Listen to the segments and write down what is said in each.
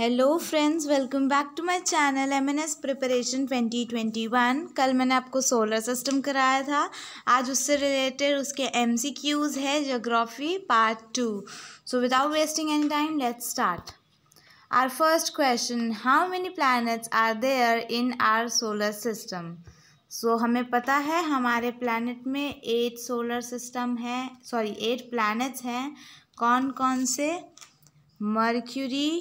hello friends welcome back to my channel MNS preparation 2021 कल मैंने आपको सोलर सिस्टम कराया था आज उससे रिलेटेड उसके एमसीक्यूज है geography part two so without wasting any time let's start our first question how many planets are there in our solar system so हमें पता है हमारे प्लानट में एट सोलर सिस्टम है सॉरी एट प्लानट्स हैं कौन कौन से Mercury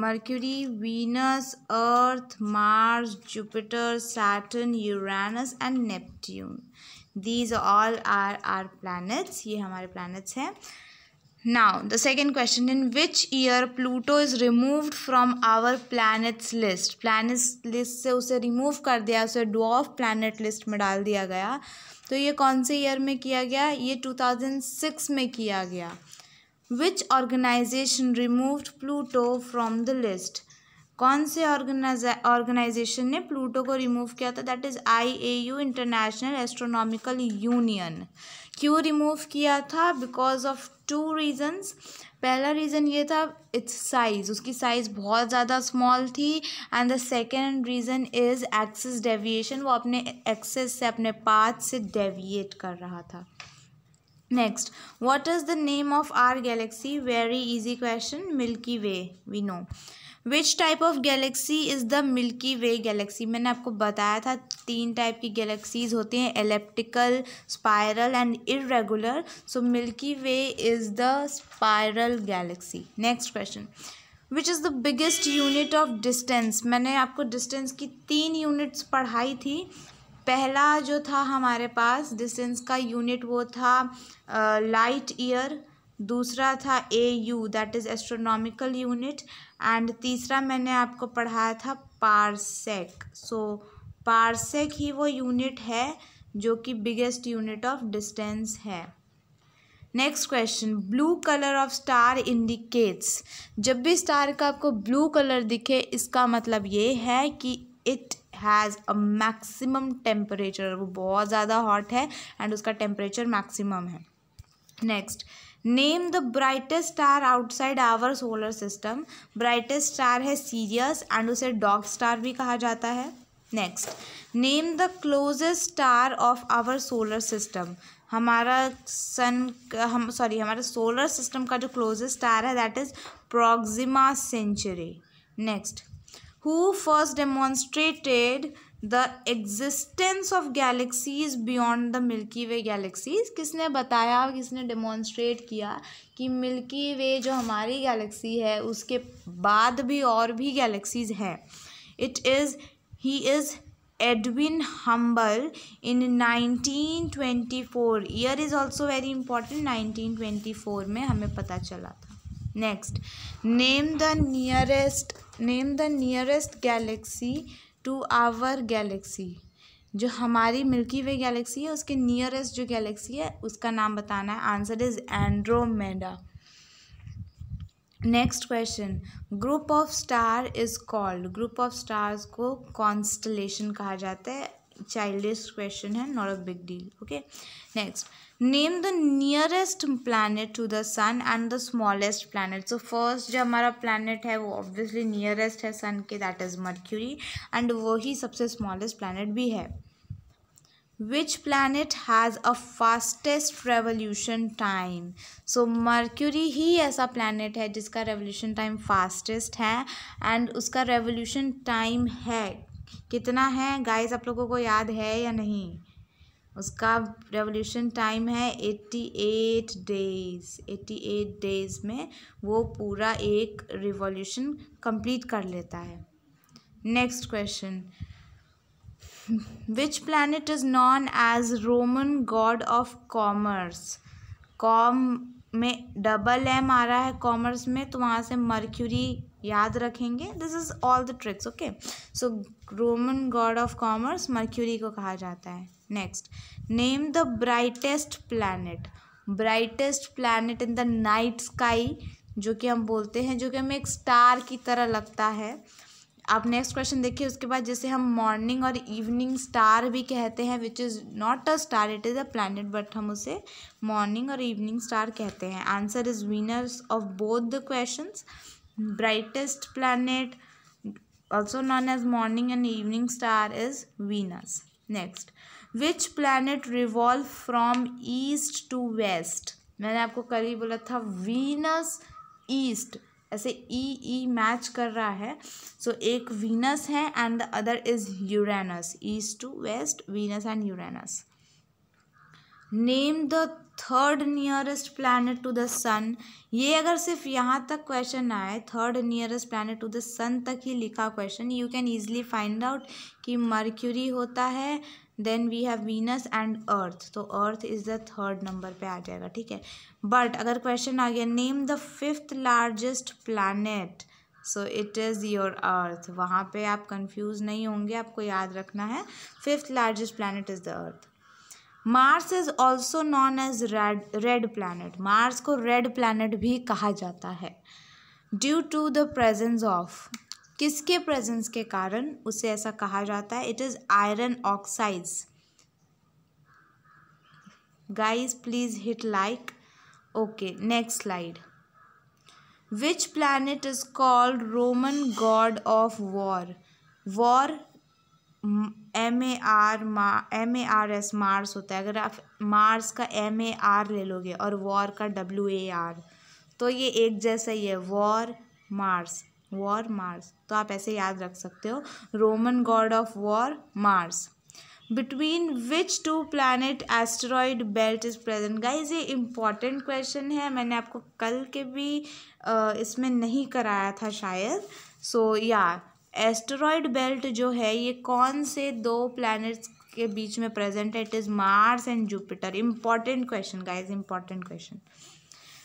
Mercury Venus Earth Mars Jupiter Saturn Uranus and Neptune these all are our planets ये हमारे प्लैनेट्स हैं now the second question in which year Pluto is removed from our planets list planets list से उसे remove कर दिया उसे dough of planet list में डाल दिया गया तो ये कौन से ईयर में किया गया ये टू थाउजेंड सिक्स में किया गया which organization removed Pluto from the list कौन से ऑर्गेनाइजेशन ने प्लूटो को रिमूव किया था that is I A U International Astronomical Union क्यों रिमूव किया था बिकॉज ऑफ टू रीजंस पहला रीज़न ये था इट्स साइज़ उसकी साइज़ बहुत ज़्यादा स्मॉल थी and the second reason is axis deviation वो अपने एक्सेस से अपने पाथ से डेविएट कर रहा था next what is the name of our galaxy very easy question Milky Way we know which type of galaxy is the Milky Way galaxy मैंने आपको बताया था तीन टाइप की गैलेक्सीज होती हैं elliptical spiral and irregular so Milky Way is the spiral galaxy next question which is the biggest unit of distance मैंने आपको डिस्टेंस की तीन यूनिट्स पढ़ाई थी पहला जो था हमारे पास डिस्टेंस का यूनिट वो था लाइट ईयर दूसरा था A U that is astronomical unit and तीसरा मैंने आपको पढ़ाया था पारसेक सो पारसेक ही वो यूनिट है जो कि बिगेस्ट यूनिट ऑफ डिस्टेंस है next question blue colour of star indicates जब भी स्टार का आपको ब्लू कलर दिखे इसका मतलब ये है कि it has a maximum temperature वो बहुत ज़्यादा हॉट है एंड उसका टेम्परेचर मैक्सिमम है next name the brightest star outside our solar system brightest star है सीरियस एंड उसे डॉग स्टार भी कहा जाता है next name the closest star of our solar system हमारा सन हम सॉरी हमारे सोलर सिस्टम का जो क्लोजेस्ट स्टार है that is Proxima Centauri next who first demonstrated the existence of galaxies beyond the Milky Way galaxies किसने बताया किसने demonstrate किया कि मिल्की वे जो हमारी गैलेक्सी है उसके बाद भी और भी गैलेक्सीज हैं it is he is Edwin Hubble in nineteen twenty four year is also very important nineteen twenty four में हमें पता चला था next name the nearest name the nearest galaxy to our galaxy जो हमारी मिल्की वे गैलेक्सी है उसके nearest जो गैलेक्सी है उसका नाम बताना है answer is Andromeda next question group of star is called group of stars को कॉन्स्टलेशन कहा जाता है चाइल्डिश क्वेश्चन है not a big deal okay next name the nearest planet to the sun and the smallest planet so first जो हमारा planet है वो obviously nearest है सन के दैट इज़ मर्क्यूरी एंड वही सबसे स्मॉलेस्ट प्लानट भी है which planet has a fastest revolution time so Mercury ही ऐसा प्लानट है जिसका रेवोल्यूशन टाइम फास्टेस्ट है एंड उसका रेवोल्यूशन टाइम है कितना है गाइस आप लोगों को याद है या नहीं उसका रेवोल्यूशन टाइम है eighty eight days eighty eight days में वो पूरा एक रिवॉल्यूशन कंप्लीट कर लेता है next question which planet is known as Roman god of commerce com में डबल एम आ रहा है कॉमर्स में तो वहाँ से मर्क्यूरी याद रखेंगे this is all the tricks okay so Roman god of commerce Mercury को कहा जाता है next name the brightest planet brightest planet in the night sky जो कि हम बोलते हैं जो कि हमें एक स्टार की तरह लगता है आप नेक्स्ट क्वेश्चन देखिए उसके बाद जैसे हम मॉर्निंग और इवनिंग स्टार भी कहते हैं which is not a star it is a planet but हम उसे मॉर्निंग और इवनिंग स्टार कहते हैं answer is Venus of both the questions brightest planet also known as morning and evening star is venus next which planet revolve from east to west मैंने आपको कल ही बोला था वीनस ईस्ट ऐसे ई ई match कर रहा है सो so, एक वीनस है and the other is Uranus east to west Venus and Uranus name the third nearest planet to the sun ये अगर सिर्फ यहाँ तक क्वेश्चन आए third nearest planet to the sun तक ही लिखा question you can easily find out कि मर्क्यूरी होता है then we have Venus and Earth तो Earth is the third number पे आ जाएगा ठीक है बट अगर क्वेश्चन आ गया name the fifth largest planet so it is your Earth वहाँ पे आप कंफ्यूज नहीं होंगे आपको याद रखना है fifth largest planet is the Earth Mars is also known as red red planet Mars को रेड प्लानट भी कहा जाता है due to the presence of किसके प्रेजेंस के कारण उसे ऐसा कहा जाता है it is iron oxides guys please hit like okay next slide which planet is called Roman god of war war M A R मा M A R S Mars होता है अगर आप मार्स का एम ए आर ले लोगे और war का डब्ल्यू ए आर तो ये एक जैसा ही है वॉर मार्स वॉर मार्स तो आप ऐसे याद रख सकते हो Roman god of war Mars between which two planet asteroid belt is present guys ये इम्पॉर्टेंट क्वेश्चन है मैंने आपको कल के भी इसमें नहीं कराया था शायद सो so, या yeah, एस्टेरॉयड बेल्ट जो है ये कौन से दो प्लैनेट्स के बीच में प्रेजेंट है it is Mars and Jupiter important question guys important question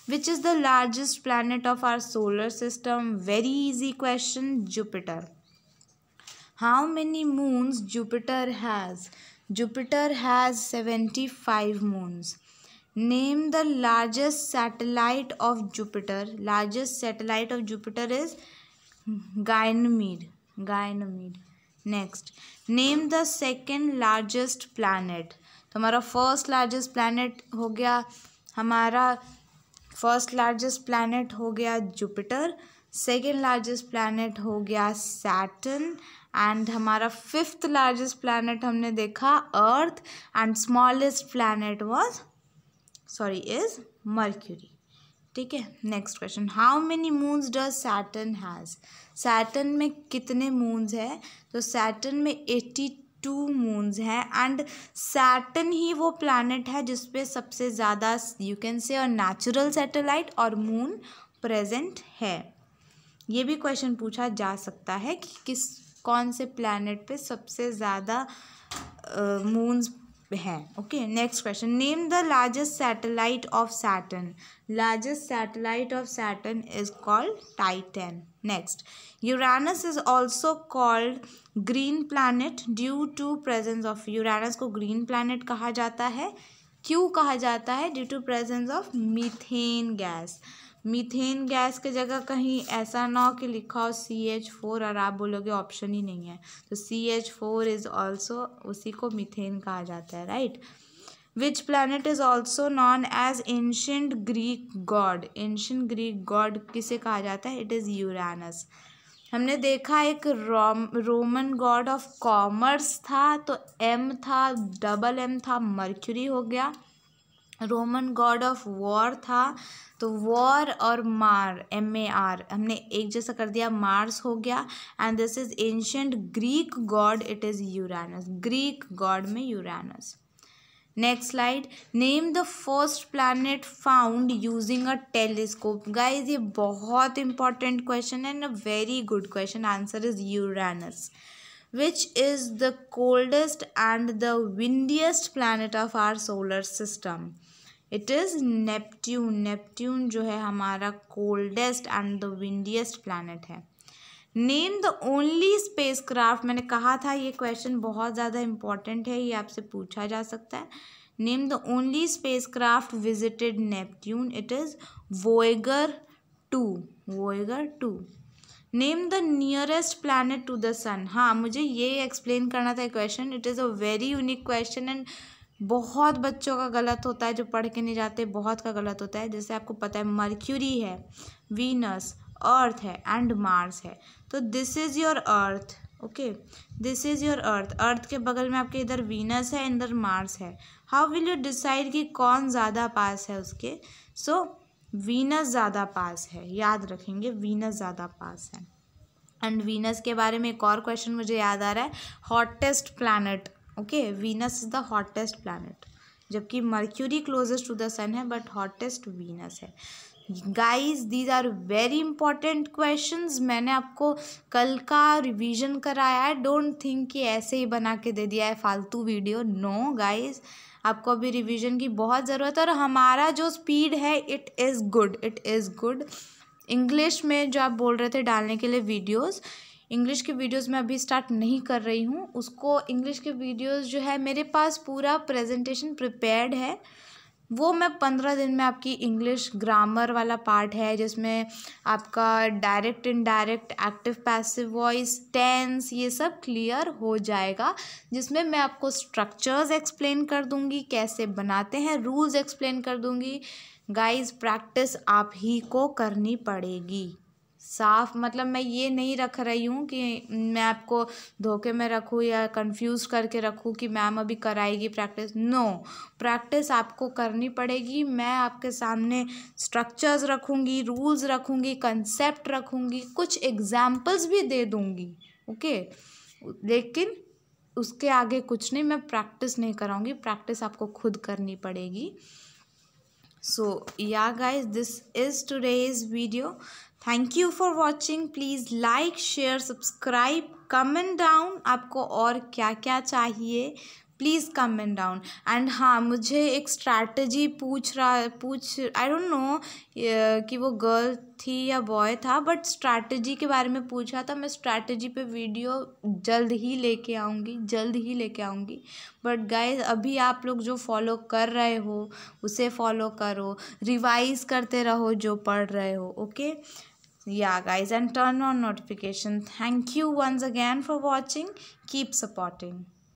which is the largest planet of our solar system very easy question Jupiter how many moons Jupiter has Jupiter has seventy five moons name the largest satellite of Jupiter largest satellite of Jupiter is Ganymede Ganymede next name the second largest planet तो हमारा first largest planet हो गया हमारा first largest planet हो गया Jupiter second largest planet हो गया Saturn and हमारा फिफ्थ लार्जेस्ट प्लानट हमने देखा Earth and smallest planet was sorry is Mercury ठीक है next question how many moons does Saturn has Saturn में कितने मून्स है तो सैटन में एट्टी टू मून्स हैं एंड सैटन ही वो प्लानट है जिसपे सबसे ज़्यादा यू कैन से और नेचुरल सैटेलाइट और मून प्रेजेंट है ये भी क्वेश्चन पूछा जा सकता है कि किस कौन से प्लानट पे सबसे ज़्यादा मून्स हैं okay next question name the largest satellite of Saturn largest satellite of Saturn is called Titan next Uranus is also called green planet due to presence of Uranus को ग्रीन प्लानट कहा जाता है क्यों कहा जाता है due to presence of methane gas methane gas के जगह कहीं ऐसा ना हो कि लिखा हो सी एच फोर और आप बोलोगे ऑप्शन ही नहीं है तो C H four is also उसी को मीथेन कहा जाता है right which planet is also known as ancient Greek god ancient Greek god किसे कहा जाता है इट इज़ यूरानस हमने देखा एक Rome Roman god of commerce था तो एम था डबल एम था मर्क्यूरी हो गया रोमन गॉड ऑफ वॉर था तो वॉर और मार एम ए आर हमने एक जैसा कर दिया मार्स हो गया and this is ancient Greek god it is Uranus Greek god में Uranus next slide name the first planet found using a telescope guys ये बहुत इंपॉर्टेंट क्वेश्चन है and a very good question answer is Uranus which is the coldest and the windiest planet of our solar system it is Neptune Neptune जो है हमारा coldest and the windiest planet है name the only space craft मैंने कहा था ये question बहुत ज़्यादा इंपॉर्टेंट है ये आपसे पूछा जा सकता है name the only spacecraft visited Neptune it is Voyager two Voyager two name the nearest planet to the sun हाँ मुझे ये एक्सप्लेन करना था question it is a very unique question and बहुत बच्चों का गलत होता है जो पढ़ के नहीं जाते बहुत का गलत होता है जैसे आपको पता है मर्क्यूरी है वीनस अर्थ है एंड मार्स है तो this is your Earth okay this is your Earth Earth के बगल में आपके इधर वीनस है इधर मार्स है हाउ विल यू डिसाइड कि कौन ज़्यादा पास है उसके सो so, वीनस ज़्यादा पास है याद रखेंगे वीनस ज़्यादा पास है एंड वीनस के बारे में एक और क्वेश्चन मुझे याद आ रहा है hottest planet okay Venus is the hottest planet जबकि Mercury closest to the sun है बट हॉटेस्ट वीनस है guys these are very important questions मैंने आपको कल का रिवीजन कराया है डोंट थिंक कि ऐसे ही बना के दे दिया है फालतू वीडियो नो no, गाइस आपको अभी रिवीजन की बहुत ज़रूरत है और हमारा जो स्पीड है it is good it is good English में जो आप बोल रहे थे डालने के लिए वीडियोज़ इंग्लिश के वीडियोस मैं अभी स्टार्ट नहीं कर रही हूँ उसको इंग्लिश के वीडियोस जो है मेरे पास पूरा प्रेजेंटेशन प्रिपेयर्ड है वो मैं पंद्रह दिन में आपकी इंग्लिश ग्रामर वाला पार्ट है जिसमें आपका direct indirect active passive voice tense ये सब क्लियर हो जाएगा जिसमें मैं आपको स्ट्रक्चर्स एक्सप्लेन कर दूंगी कैसे बनाते हैं रूल्स एक्सप्लेन कर दूंगी गाइस प्रैक्टिस आप ही को करनी पड़ेगी साफ़ मतलब मैं ये नहीं रख रही हूँ कि मैं आपको धोखे में रखूँ या कंफ्यूज करके रखूँ कि मैम अभी कराएगी प्रैक्टिस नो प्रैक्टिस आपको करनी पड़ेगी मैं आपके सामने स्ट्रक्चर्स रखूँगी रूल्स रखूँगी कंसेप्ट रखूँगी कुछ एग्जाम्पल्स भी दे दूँगी ओके लेकिन उसके आगे कुछ नहीं मैं प्रैक्टिस नहीं कराऊँगी प्रैक्टिस आपको खुद करनी पड़ेगी so yeah guys this is today's video thank you for watching please like share subscribe comment down आपको और क्या क्या चाहिए please come and down and हाँ मुझे एक स्ट्रैटेजी पूछ रहा पूछ आई डोंट नो कि वो गर्ल थी या बॉय था बट स्ट्रैटेजी के बारे में पूछ रहा था मैं स्ट्रैटेजी पे वीडियो जल्द ही लेके आऊँगी जल्द ही लेके आऊँगी बट गाइस अभी आप लोग जो फॉलो कर रहे हो उसे फॉलो करो रिवाइज करते रहो जो पढ़ रहे हो okay yeah guys and turn on notification thank you once again for watching keep supporting